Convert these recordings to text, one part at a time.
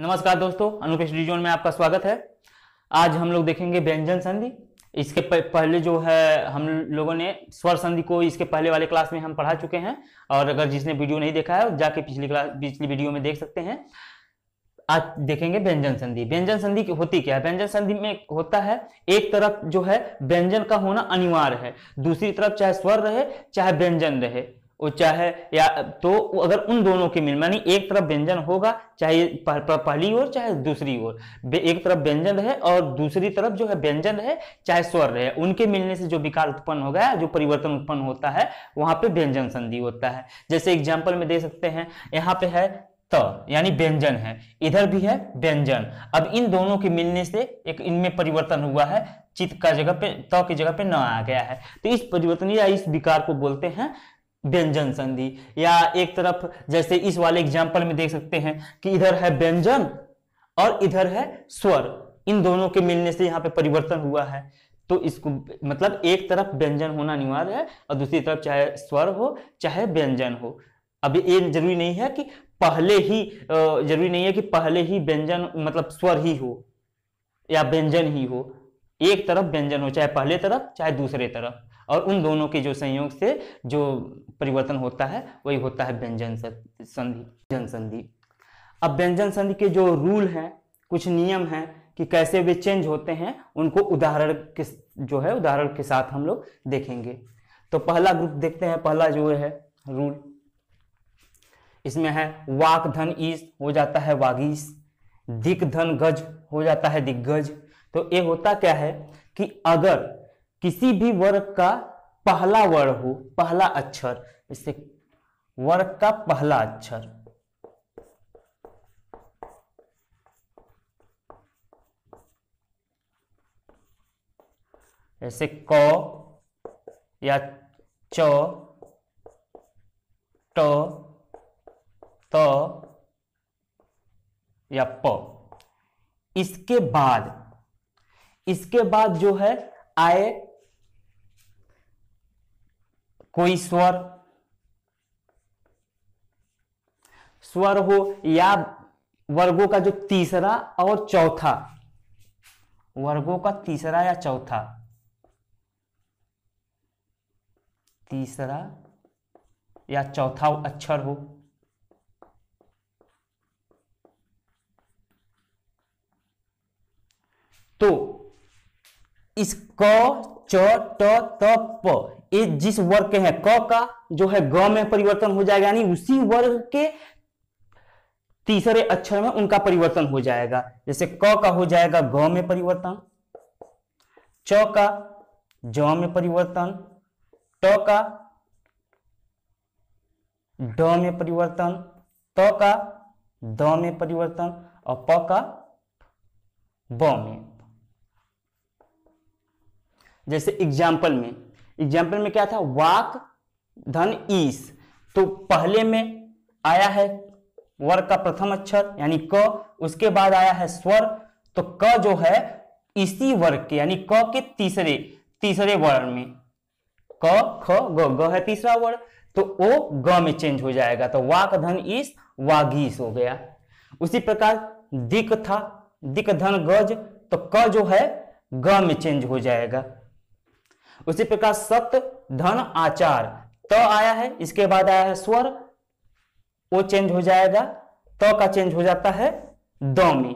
नमस्कार दोस्तों अनुपेश रिजोन में आपका स्वागत है आज हम लोग देखेंगे व्यंजन संधि इसके पहले जो है हम लोगों ने स्वर संधि को इसके पहले वाले क्लास में हम पढ़ा चुके हैं और अगर जिसने वीडियो नहीं देखा है जाके पिछली क्लास पिछली वीडियो में देख सकते हैं आज देखेंगे व्यंजन संधि व्यंजन संधि होती क्या है व्यंजन संधि में होता है एक तरफ जो है व्यंजन का होना अनिवार्य है दूसरी तरफ चाहे स्वर रहे चाहे व्यंजन रहे ऊंचा है या तो अगर उन दोनों के मिल मानी एक तरफ व्यंजन होगा चाहे पहली ओर चाहे दूसरी ओर एक तरफ व्यंजन रहे और दूसरी तरफ जो है व्यंजन रहे चाहे स्वर रहे उनके मिलने से जो विकार उत्पन्न हो गया जो परिवर्तन उत्पन्न होता है वहां पे व्यंजन संधि होता है जैसे एग्जाम्पल में दे सकते हैं यहाँ पे है त यानी व्यंजन है इधर भी है व्यंजन अब इन दोनों के मिलने से एक इनमें परिवर्तन हुआ है चित का जगह पे त की जगह पे न आ गया है तो इस परिवर्तन या इस विकार को बोलते हैं व्यंजन संधि या एक तरफ जैसे इस वाले एग्जाम्पल में देख सकते हैं कि इधर है व्यंजन और इधर है स्वर इन दोनों के मिलने से यहाँ पे परिवर्तन हुआ है तो इसको मतलब एक तरफ व्यंजन होना अनिवार्य है और दूसरी तरफ चाहे स्वर हो चाहे व्यंजन हो अब ये जरूरी नहीं है कि पहले ही जरूरी नहीं है कि पहले ही व्यंजन मतलब स्वर ही हो या व्यंजन ही हो एक तरफ व्यंजन हो चाहे पहले तरफ चाहे दूसरे तरफ और उन दोनों के जो संयोग से जो परिवर्तन होता है वही होता है व्यंजन संधि व्यंजन संधि अब व्यंजन संधि के जो रूल हैं कुछ नियम हैं कि कैसे वे चेंज होते हैं उनको उदाहरण के जो है उदाहरण के साथ हम लोग देखेंगे तो पहला ग्रुप देखते हैं पहला जो है रूल इसमें है वाक धन ईस हो जाता है वागीस दिक धन गज हो जाता है दिग्गज तो ये होता क्या है कि अगर किसी भी वर्ग का पहला वर्ण हो पहला अक्षर जैसे वर्ग का पहला अक्षर जैसे क या च ट त या प इसके बाद इसके बाद जो है आए कोई स्वर स्वर हो या वर्गों का जो तीसरा और चौथा वर्गों का तीसरा या चौथा तीसरा या चौथा अक्षर हो तो इस क च ट त प जिस वर्ग के है क का जो है ग में परिवर्तन हो जाएगा यानी उसी वर्ग के तीसरे अक्षर में उनका परिवर्तन हो जाएगा जैसे क का हो जाएगा ग में परिवर्तन च का ज में परिवर्तन ट का ड में परिवर्तन त का द में परिवर्तन और प का ब में जैसे एग्जाम्पल में एग्जाम्पल में क्या था वाक धन ईस तो पहले में आया है वर्ग का प्रथम अक्षर यानी क उसके बाद आया है स्वर तो क जो है इसी वर्ग के यानी क के तीसरे तीसरे वर्ण में क ख ग ग है तीसरा वर्ण तो ओ ग में चेंज हो जाएगा तो वाक धन ईस वागीस हो गया उसी प्रकार दिक था दिक धन गज तो क जो है ग में चेंज हो जाएगा उसी प्रकार सत्य धन आचार त तो आया है इसके बाद आया है स्वर वो चेंज हो जाएगा त तो का चेंज हो जाता है द में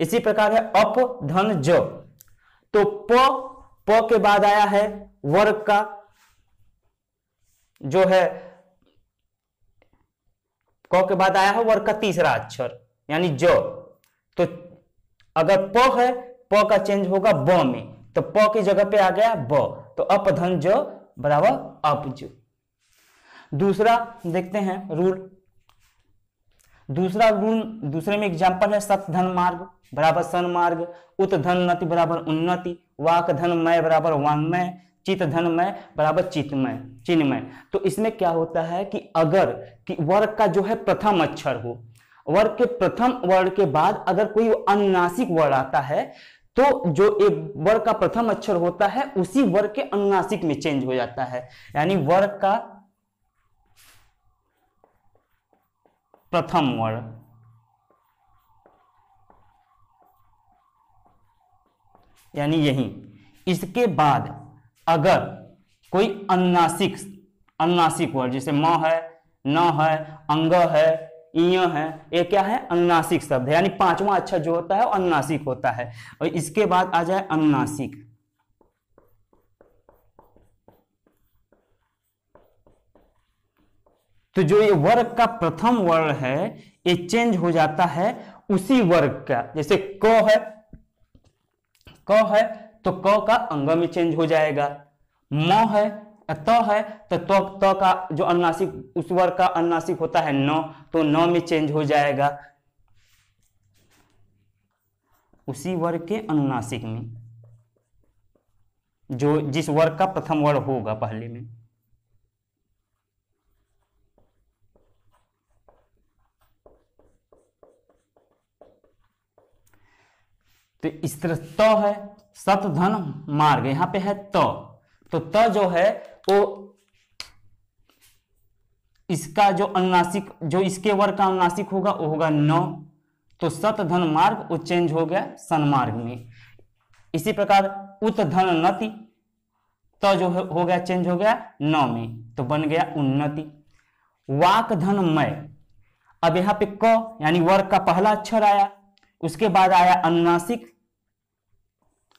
इसी प्रकार है अप धन ज तो प प के बाद आया है वर्ग का जो है क के बाद आया है वर्ग का तीसरा अक्षर यानी ज तो अगर प है प का चेंज होगा ब में तो प की जगह पे आ गया ब तो अपधन जो बराबर अपज दूसरा देखते हैं रूल दूसरा रूल दूसरे में एग्जाम्पल है धन मार्ग बराबर सन मार्ग उत धन नति बराबर उन्नति वाक धन मय बराबर वांगमय चित धन मय बराबर चितमय चिन्मय तो इसमें क्या होता है कि अगर कि वर्ग का जो है प्रथम अक्षर हो वर्ग के प्रथम वर्ण के बाद अगर कोई अनुनासिक वर्ण आता है तो जो एक वर्ग का प्रथम अक्षर होता है उसी वर्ग के अनुनासिक में चेंज हो जाता है यानी वर्ग का प्रथम वर्ण यानी यही इसके बाद अगर कोई अनुनासिक अनुनासिक वर्ण जैसे म है न है अंग है है ये क्या है अनुनासिक शब्द है यानी पांचवा अक्षर जो होता है अनुनासिक होता है और इसके बाद आ जाए अनुनासिक तो जो ये वर्ग का प्रथम वर्ण है ये चेंज हो जाता है उसी वर्ग का जैसे क है क है तो क का अंग में चेंज हो जाएगा म है त है तो त तो का जो अनुनासिक उस वर्ग का अनुनासिक होता है नौ तो नौ में चेंज हो जाएगा उसी वर्ग के अनुनासिक में जो जिस वर्ग का प्रथम वर्ग होगा पहले में तो इस तरह त तो है धन मार्ग यहां पे है त तो त तो जो है तो इसका जो अनुनासिक जो इसके वर्ग का अनुनासिक होगा वो होगा नौ तो सत धन मार्ग वो चेंज हो गया सनमार्ग में इसी प्रकार उत धन नति तो जो हो गया चेंज हो गया नौ में तो बन गया उन्नति वाक धन मय अब यहां पे क यानी वर्ग का पहला अक्षर आया उसके बाद आया अनुनासिक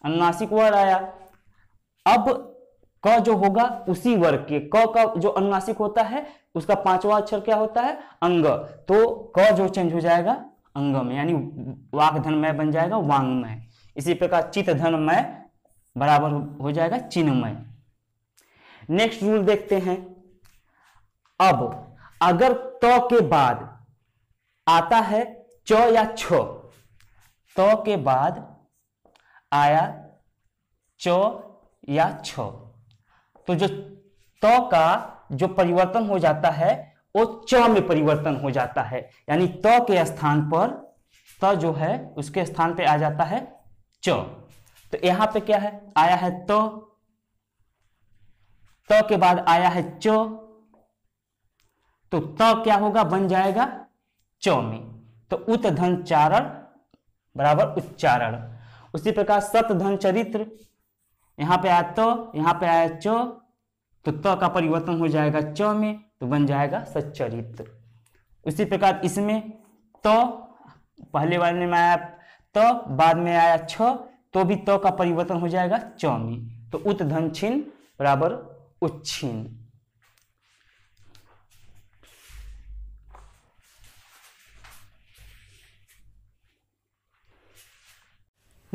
अनुनासिक वर्ग आया अब क जो होगा उसी वर्ग के क का जो अनुनासिक होता है उसका पांचवा अक्षर क्या होता है अंग तो क जो चेंज हो जाएगा अंग में यानी धनमय बन जाएगा वांगमय इसी प्रकार चित धनमय बराबर हो जाएगा चिन्हमय नेक्स्ट रूल देखते हैं अब अगर त के बाद आता है च या छ त के बाद आया च या छ तो जो त का जो परिवर्तन हो जाता है वो च में परिवर्तन हो जाता है यानी त के स्थान पर त जो है उसके स्थान पे आ जाता है च तो यहां पे क्या है आया है त त के बाद आया है च तो त क्या होगा बन जाएगा च में तो उत धन चारण बराबर उच्चारण उसी प्रकार सत धन चरित्र यहाँ पे आया तो यहाँ पे आया चो तो त तो का परिवर्तन हो जाएगा च में तो बन जाएगा सच्चरित्र उसी प्रकार इसमें तो पहले वाले में आया तो बाद में आया छ तो भी तो का परिवर्तन हो जाएगा च में तो धन छिन्न बराबर उच्छिन्न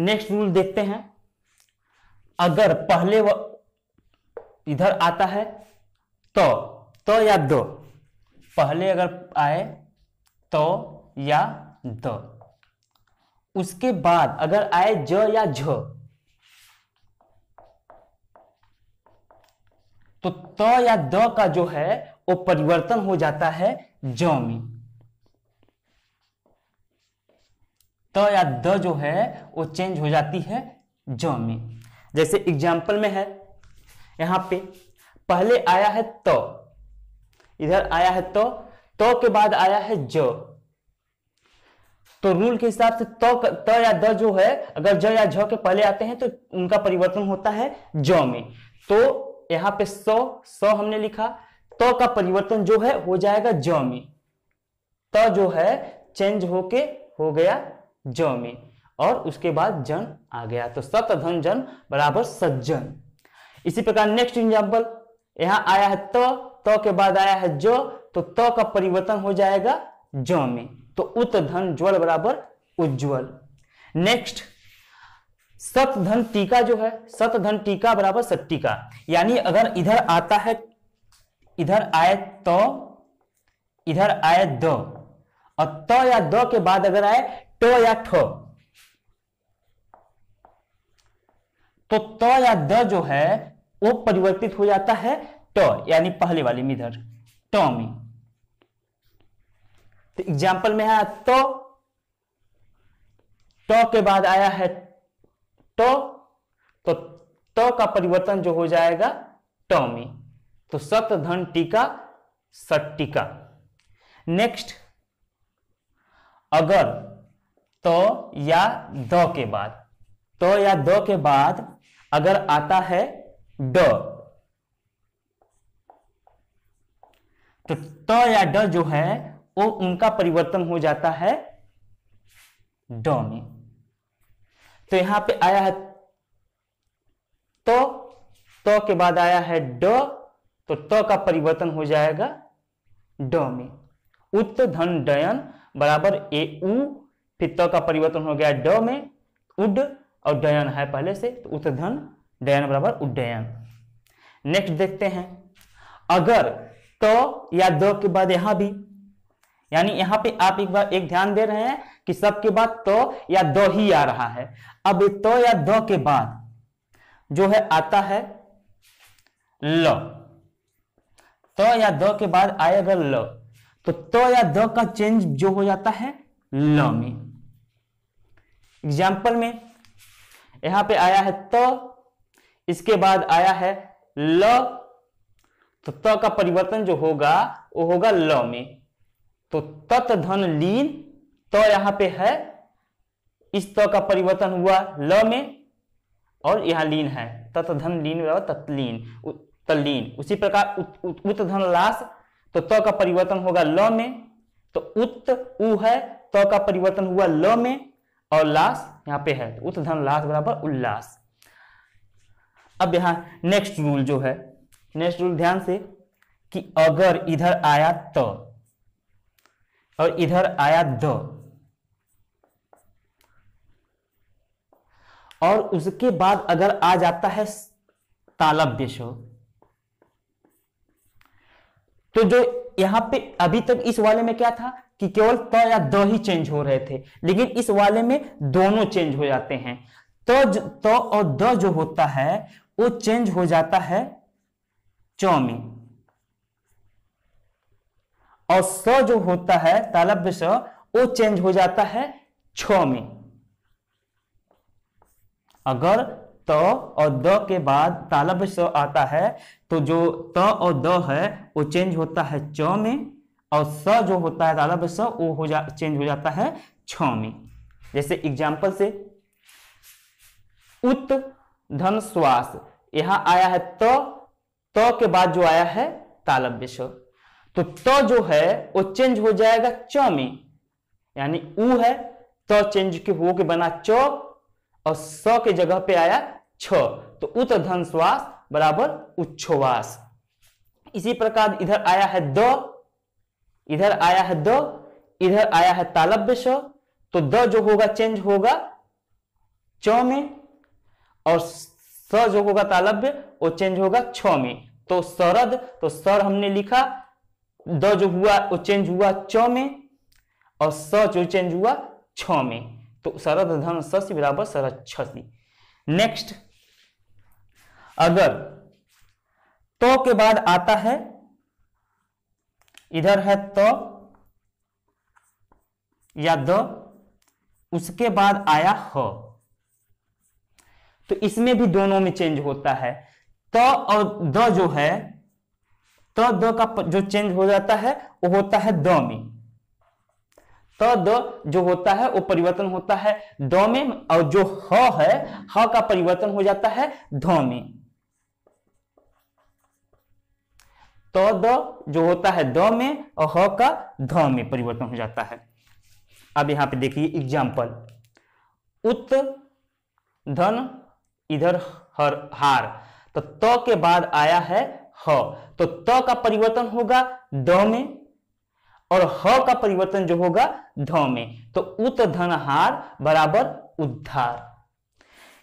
नेक्स्ट रूल देखते हैं अगर पहले व... इधर आता है तो तो या दो पहले अगर आए तो या दो उसके बाद अगर आए ज या झ तो त तो या द का जो है वो परिवर्तन हो जाता है ज में त तो या द जो है वो चेंज हो जाती है ज में जैसे एग्जाम्पल में है यहां पे पहले आया है तो इधर आया है तो तो के बाद आया है ज तो रूल के हिसाब से तो, त तो या द जो है अगर ज या झ के पहले आते हैं तो उनका परिवर्तन होता है ज में तो यहां पे सो सो हमने लिखा तो का परिवर्तन जो है हो जाएगा ज में त तो जो है चेंज होके हो गया ज में और उसके बाद जन आ गया तो सत धन जन बराबर सज्जन इसी प्रकार नेक्स्ट एग्जाम्पल यहां आया है त तो, तो के बाद आया है ज तो त तो का परिवर्तन हो जाएगा ज में तो उत धन ज्वल बराबर उज्ज्वल नेक्स्ट सत धन टीका जो है सत धन टीका बराबर सत्टीका यानी अगर इधर आता है इधर आए तो इधर आए द और त या द के बाद अगर आए ट या ठ तो त या द जो है वो परिवर्तित हो जाता है ट यानी पहले वाली मिधर टॉमी ट तो में तो एग्जाम्पल में है तो ट के बाद आया है ट तो त का परिवर्तन जो हो जाएगा ट में तो सत धन टीका टीका नेक्स्ट अगर तो या द के बाद तो या द के बाद अगर आता है ड तो त या ड जो है वो उनका परिवर्तन हो जाता है ड में तो यहां पे आया है तो तो के बाद आया है ड तो त का परिवर्तन हो जाएगा ड में उत्त धन डयन बराबर ए उ फिर त का परिवर्तन हो गया ड में उड और डयन है पहले से तो उत्तधन डयन बराबर उड्डयन नेक्स्ट देखते हैं अगर तो या द के बाद यहां भी यानी यहां पे आप एक बार एक ध्यान दे रहे हैं कि सबके बाद तो या द ही आ रहा है अब तो या द के बाद जो है आता है ल तो या द के बाद आएगा ल तो तो या द का चेंज जो हो जाता है ल में एग्जाम्पल में यहां पे आया है त इसके बाद आया है ल तो त का परिवर्तन जो होगा वो होगा ल में तो तत् धन लीन त यहां पे है इस त का परिवर्तन हुआ ल में और यहां लीन है तत् धन लीन तत्लीन तल्लीन उसी प्रकार उत धन लाश तो त का परिवर्तन होगा ल में तो उत उ है त का परिवर्तन हुआ ल में और लाश यहाँ पे है तो उत धन लास बराबर उल्लास अब यहाँ नेक्स्ट रूल जो है नेक्स्ट रूल ध्यान से कि अगर इधर आया त तो, और इधर आया द और उसके बाद अगर आ जाता है तालब्य शो तो जो यहां पे अभी तक इस वाले में क्या था कि केवल त या द ही चेंज हो रहे थे लेकिन इस वाले में दोनों चेंज हो जाते हैं तो तो और द जो होता है वो चेंज हो जाता है च में और स जो होता है तालब्य स वो चेंज हो जाता है छ में अगर त और द के बाद तालब्य स आता है तो जो त और द है वो चेंज होता है च में और स जो होता है दादा भाई स वो हो जा चेंज हो जाता है छ में जैसे एग्जाम्पल से उत धन श्वास यहां आया है त तो के बाद जो आया है तालब्य स तो त जो है वो चेंज हो जाएगा च में यानी उ है त चेंज के हो के बना च और स के जगह पे आया छ तो उत धन श्वास बराबर उच्छ्वास इसी प्रकार इधर आया है द इधर आया है द इधर आया है तालब्य स तो द जो होगा चेंज होगा च में और स जो होगा तालब्य वो चेंज होगा छ में तो सरद तो सर हमने लिखा द जो हुआ वो चेंज हुआ च में और स जो चेंज हुआ छ में तो सरद धन सी बराबर सरद छसी नेक्स्ट अगर तो के बाद आता है इधर है तो या द उसके बाद आया ह तो इसमें भी दोनों में चेंज होता है त और द जो है त द का जो चेंज हो जाता है वो होता है द में त द जो होता है वो परिवर्तन होता है द में और जो ह है ह का परिवर्तन हो जाता है ध में तो द जो होता है द में और ह का ध में परिवर्तन हो जाता है अब यहां पे देखिए एग्जाम्पल उत धन इधर हर हार तो त तो के बाद आया है ह तो त तो का परिवर्तन होगा द में और ह का परिवर्तन जो होगा ध में तो उत धन हार बराबर उद्धार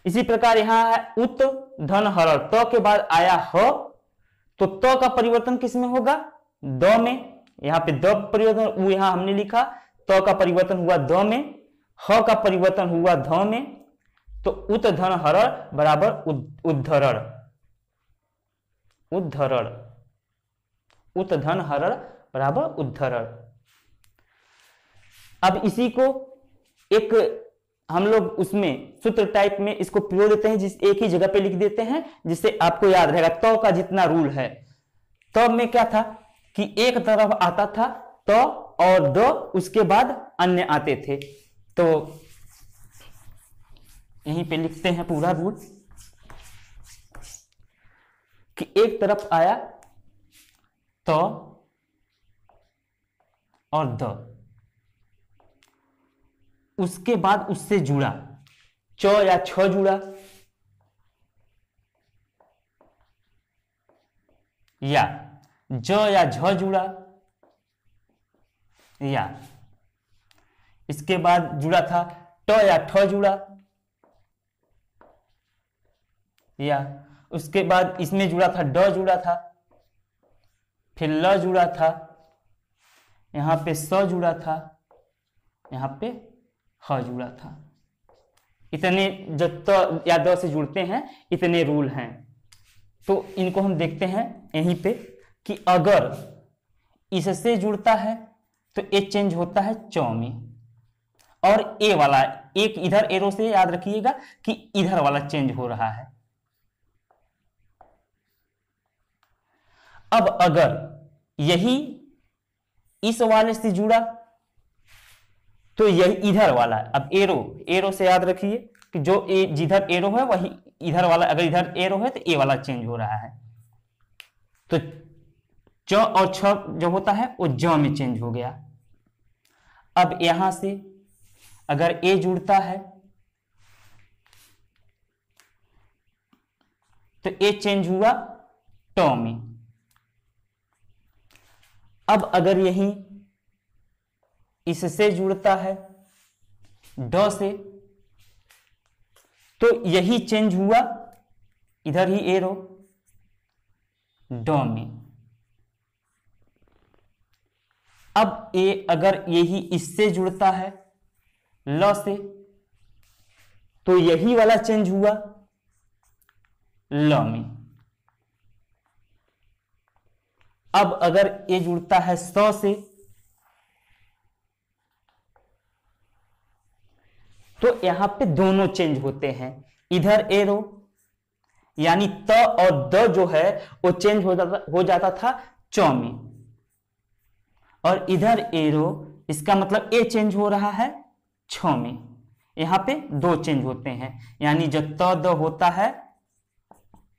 इसी प्रकार यहां है उत धन हर त तो के बाद आया ह तो त तो का परिवर्तन किस में होगा द में यहां पे द परिवर्तन उ हमने लिखा त तो का परिवर्तन हुआ द में ह का परिवर्तन हुआ ध में तो उत धन हर बराबर उद्धरण उद्धरण उत धन हर बराबर उद्धरण अब इसी को एक हम लोग उसमें सूत्र टाइप में इसको पिरो देते हैं जिस एक ही जगह पे लिख देते हैं जिससे आपको याद रहेगा तो का जितना रूल है तो में क्या था कि एक तरफ आता था तो और दो उसके बाद अन्य आते थे तो यहीं पे लिखते हैं पूरा रूल कि एक तरफ आया तो और दो उसके बाद उससे जुड़ा च या छ जुड़ा या ज या झ जुड़ा या इसके बाद जुड़ा था ट या ठ जुड़ा या उसके बाद इसमें जुड़ा था ड जुड़ा था फिर ल जुड़ा था यहां पे स जुड़ा था यहां पे ह हाँ, जुड़ा था इतने जो त तो या द से जुड़ते हैं इतने रूल हैं तो इनको हम देखते हैं यहीं पे कि अगर इससे जुड़ता है तो ए चेंज होता है चौमी और ए वाला एक इधर एरो से याद रखिएगा कि इधर वाला चेंज हो रहा है अब अगर यही इस वाले से जुड़ा तो यही इधर वाला है अब एरो एरो से याद रखिए कि जो ए जिधर एरो है वही इधर वाला अगर इधर एरो है तो ए वाला चेंज हो रहा है तो च और छ जो होता है वो ज में चेंज हो गया अब यहां से अगर ए जुड़ता है तो ए चेंज हुआ ट में अब अगर यही इससे जुड़ता है ड से तो यही चेंज हुआ इधर ही एरो ड में अब ए अगर यही इससे जुड़ता है ल से तो यही वाला चेंज हुआ ल में अब अगर ये जुड़ता है स से तो यहां पे दोनों चेंज होते हैं इधर ए यानी त और द जो है वो चेंज हो जाता हो जाता था चौ में और इधर एरो इसका मतलब ए चेंज हो रहा है छ में पे दो चेंज होते हैं यानी जो त द होता है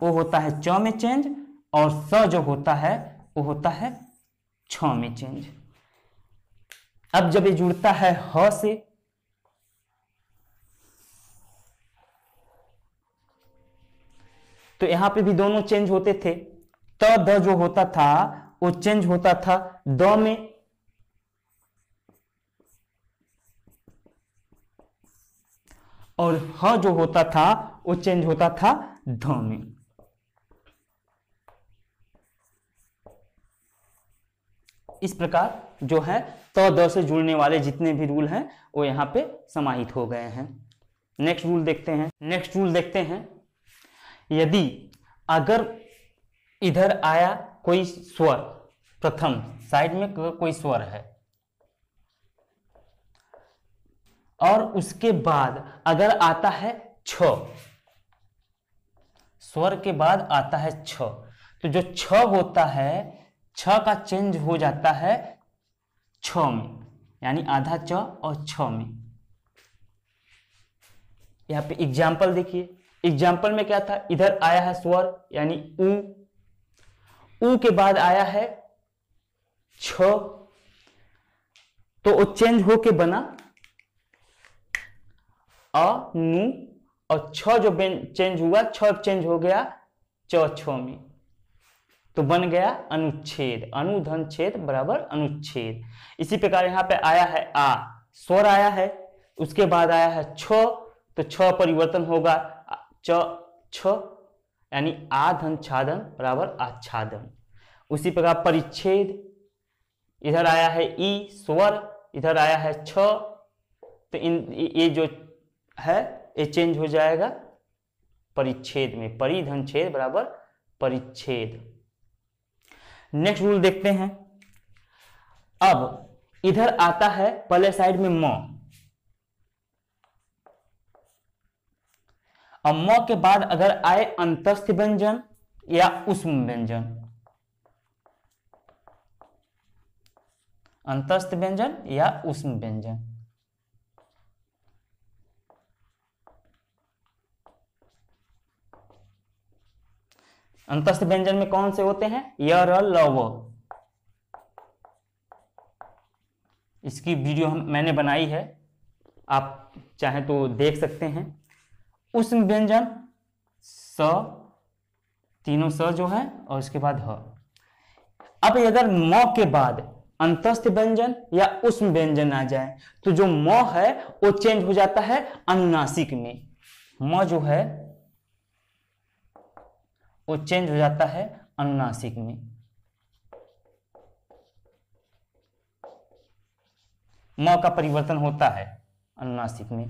वो होता है चौमे में चेंज और स जो होता है वो होता है छ में चेंज अब जब ये जुड़ता है ह से तो यहां पे भी दोनों चेंज होते थे त द जो होता था वो चेंज होता था द में और ह जो होता था वो चेंज होता था ध में इस प्रकार जो है त द से जुड़ने वाले जितने भी रूल हैं वो यहां पे समाहित हो गए हैं नेक्स्ट रूल देखते हैं नेक्स्ट रूल देखते हैं यदि अगर इधर आया कोई स्वर प्रथम साइड में कोई स्वर है और उसके बाद अगर आता है छ स्वर के बाद आता है छ तो जो छ होता है छ का चेंज हो जाता है छ में यानी आधा छ और छ में यहां पे एग्जाम्पल देखिए एग्जाम्पल में क्या था इधर आया है स्वर यानी ऊ उ के बाद आया है छ तो वो चेंज होके बना अ नु और छ जो चेंज हुआ छ चेंज हो गया च छ में तो बन गया अनुच्छेद अनुधन छेद बराबर अनुच्छेद इसी प्रकार यहां पे आया है आ स्वर आया है उसके बाद आया है छ तो छ परिवर्तन होगा च छ यानी आधन छादन बराबर आच्छादन उसी प्रकार परिच्छेद इधर आया है ई स्वर इधर आया है छ तो इन ये जो है ये चेंज हो जाएगा परिच्छेद में परिधन छेद बराबर परिच्छेद नेक्स्ट रूल देखते हैं अब इधर आता है पहले साइड में म और म के बाद अगर आए अंतस्थ व्यंजन या उष्म व्यंजन अंतस्थ व्यंजन या उष्म व्यंजन अंतस्थ व्यंजन में कौन से होते हैं यर लव इसकी वीडियो हम मैंने बनाई है आप चाहे तो देख सकते हैं उष्ण व्यंजन स तीनों स जो है और उसके बाद ह अब अगर म के बाद अंतस्थ व्यंजन या उष्ण व्यंजन आ जाए तो जो म है वो चेंज हो जाता है अनुनासिक में म जो है वो चेंज हो जाता है अनुनासिक में म का परिवर्तन होता है अनुनासिक में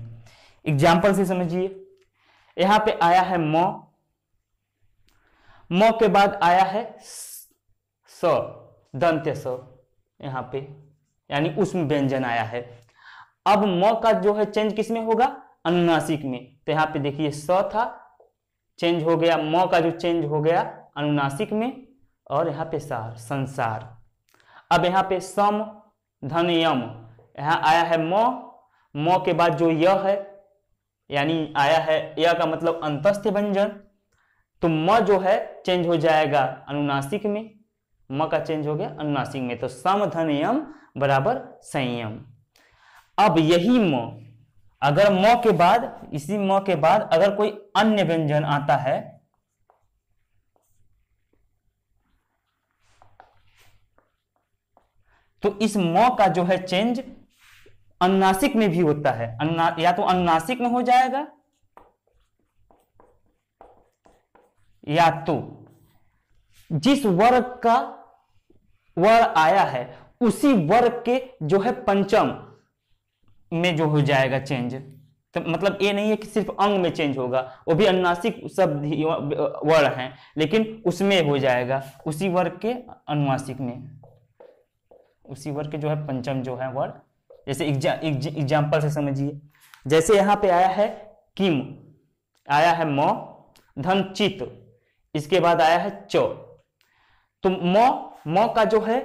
एग्जाम्पल से समझिए यहां पे आया है मो मो के बाद आया है स दंत स यहां पे यानी उसमें व्यंजन आया है अब म का जो है चेंज किस में होगा अनुनासिक में तो यहाँ पे देखिए स था चेंज हो गया म का जो चेंज हो गया अनुनासिक में और यहाँ पे सार संसार अब यहां पे सम धन यम यहां आया है म म के बाद जो य है यानी आया है या का मतलब अंतस्थ व्यंजन तो म जो है चेंज हो जाएगा अनुनासिक में म का चेंज हो गया अनुनासिक में तो समधनयम बराबर संयम अब यही म अगर म के बाद इसी म के बाद अगर कोई अन्य व्यंजन आता है तो इस म का जो है चेंज अनुनासिक में भी होता है अन्ना या तो अनुनासिक में हो जाएगा या तो जिस वर्ग का वर आया है उसी वर्ग के जो है पंचम में जो हो जाएगा चेंज तो मतलब ये नहीं है कि सिर्फ अंग में चेंज होगा वो भी अनुनासिक शब्द वर्ण है लेकिन उसमें हो जाएगा उसी वर्ग के अनुनासिक में उसी वर्ग के जो है पंचम जो है वर्ण जैसे एग्जाम्पल से समझिए जैसे यहाँ पे आया है किम आया है म धन चित इसके बाद आया है चौ तो म म का जो है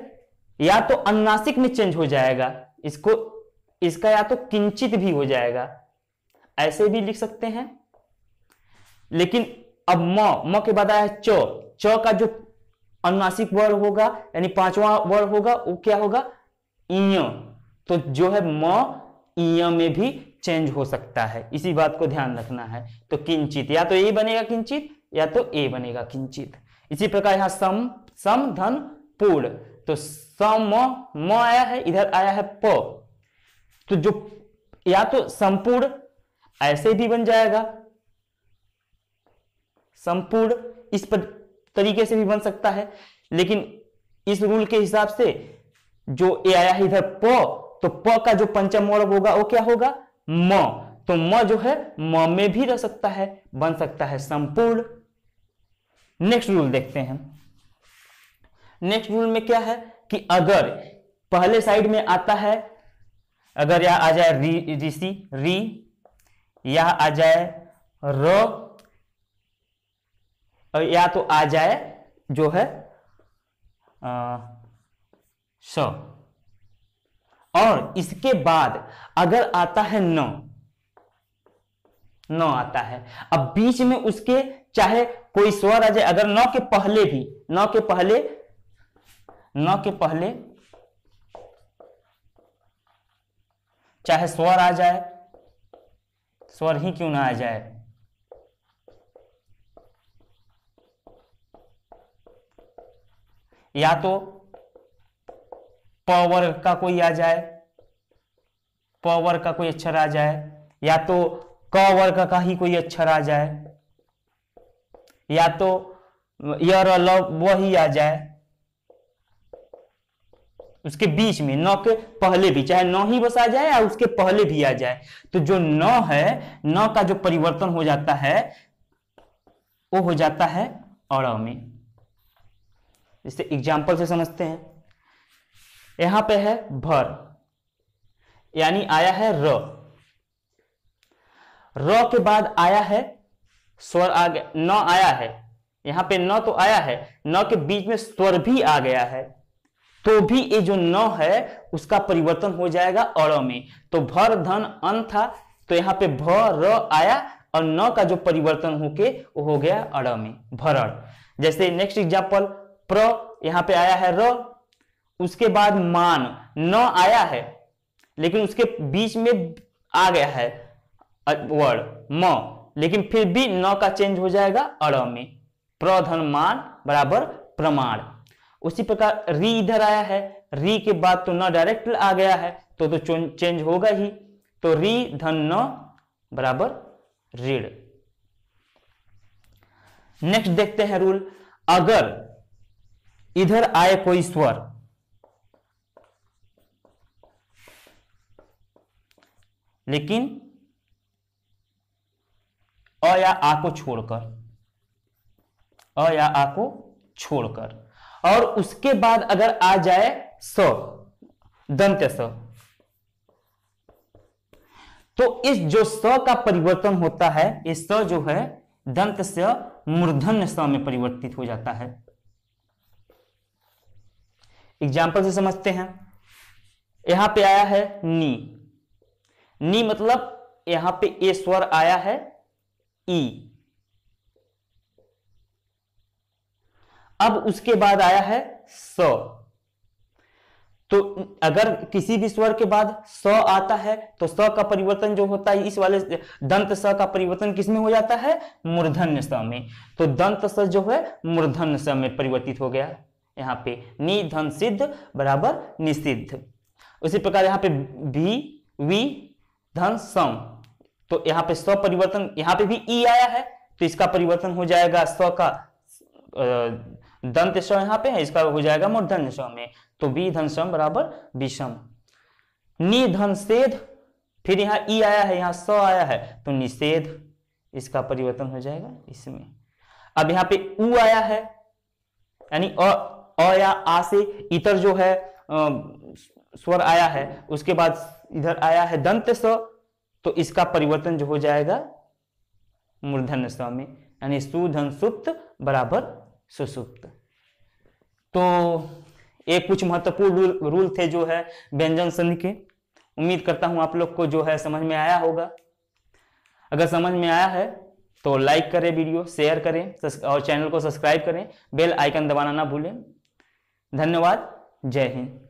या तो अनुनासिक में चेंज हो जाएगा इसको इसका या तो किंचित भी हो जाएगा ऐसे भी लिख सकते हैं लेकिन अब म म के बाद आया है च च का जो अनुनासिक वर्ण होगा यानी पांचवा वर्ण होगा वो क्या होगा इं तो जो है म में भी चेंज हो सकता है इसी बात को ध्यान रखना है तो किंचित या तो ए बनेगा किंचित या तो ए बनेगा किंचित इसी प्रकार यहां सम सम धन पूर्ण तो सम म आया है इधर आया है प तो जो या तो संपूर्ण ऐसे भी बन जाएगा संपूर्ण इस पर तरीके से भी बन सकता है लेकिन इस रूल के हिसाब से जो ए आया है इधर प तो प का जो पंचम मौरव होगा वो क्या होगा म तो म जो है म में भी रह सकता है बन सकता है संपूर्ण नेक्स्ट रूल देखते हैं नेक्स्ट रूल में क्या है कि अगर पहले साइड में आता है अगर यह आ जाए री ऋषि री यह आ जाए र या तो आ जाए जो है स और इसके बाद अगर आता है नौ नौ आता है अब बीच में उसके चाहे कोई स्वर आ जाए अगर नौ के पहले भी नौ के पहले नौ के पहले चाहे स्वर आ जाए स्वर ही क्यों ना आ जाए या तो पावर का कोई आ जाए पवर का कोई अक्षर आ जाए या तो क वर्ग का ही कोई अक्षर आ जाए या तो यर आ जाए उसके बीच में नौ के पहले भी चाहे नौ ही बस आ जाए या उसके पहले भी आ जाए तो जो नौ है नौ का जो परिवर्तन हो जाता है वो हो जाता है अड़ में जैसे एग्जाम्पल से समझते हैं यहां पे है भर यानी आया है र र के बाद आया है स्वर आ गया न आया है यहां पे न तो आया है न के बीच में स्वर भी आ गया है तो भी ये जो न है उसका परिवर्तन हो जाएगा अड़ में तो भर धन अन था तो यहां पे भ र आया और न का जो परिवर्तन होके वो हो गया अड़ में भरड़ जैसे नेक्स्ट एग्जाम्पल प्र यहां पे आया है र उसके बाद मान न आया है लेकिन उसके बीच में आ गया है वर्ड म लेकिन फिर भी न का चेंज हो जाएगा अड़ में प्रधन मान बराबर प्रमाण उसी प्रकार री इधर आया है री के बाद तो न डायरेक्ट आ गया है तो तो चेंज होगा ही तो री धन न बराबर रीढ़ नेक्स्ट देखते हैं रूल अगर इधर आए कोई स्वर लेकिन अ या आ को छोड़कर अ या आ को छोड़कर और उसके बाद अगर आ जाए स दंत स तो इस जो स का परिवर्तन होता है ये स जो है दंत से मूर्धन्य स में परिवर्तित हो जाता है एग्जाम्पल से समझते हैं यहां पे आया है नी नी मतलब यहां पे ए स्वर आया है ई अब उसके बाद आया है स तो अगर किसी भी स्वर के बाद स आता है तो स का परिवर्तन जो होता है इस वाले दंत स का परिवर्तन किसमें हो जाता है मूर्धन्य स में तो दंत स जो है मूर्धन्य स में परिवर्तित हो गया यहाँ पे निधन सिद्ध बराबर निषिद्ध उसी प्रकार यहाँ पे भी वी धन सम तो यहाँ पे सौ परिवर्तन यहाँ पे भी ई आया है तो इसका परिवर्तन हो जाएगा सौ का दंत सौ यहाँ पे है इसका हो जाएगा मूर्धन सौ में तो बी धन सम बराबर विषम निधन सेध फिर यहाँ ई आया है यहाँ सौ आया है तो निषेध इसका परिवर्तन हो जाएगा इसमें अब यहाँ पे ऊ आया है यानी अ या आ से इतर जो है स्वर आया है उसके बाद इधर आया है दंत स्व तो इसका परिवर्तन जो हो जाएगा मूर्धन स्व में यानी सुधन सुप्त बराबर सुसुप्त तो ये कुछ महत्वपूर्ण रूल, रूल थे जो है व्यंजन संधि के उम्मीद करता हूं आप लोग को जो है समझ में आया होगा अगर समझ में आया है तो लाइक करें वीडियो शेयर करें और चैनल को सब्सक्राइब करें बेल आइकन दबाना ना भूलें धन्यवाद जय हिंद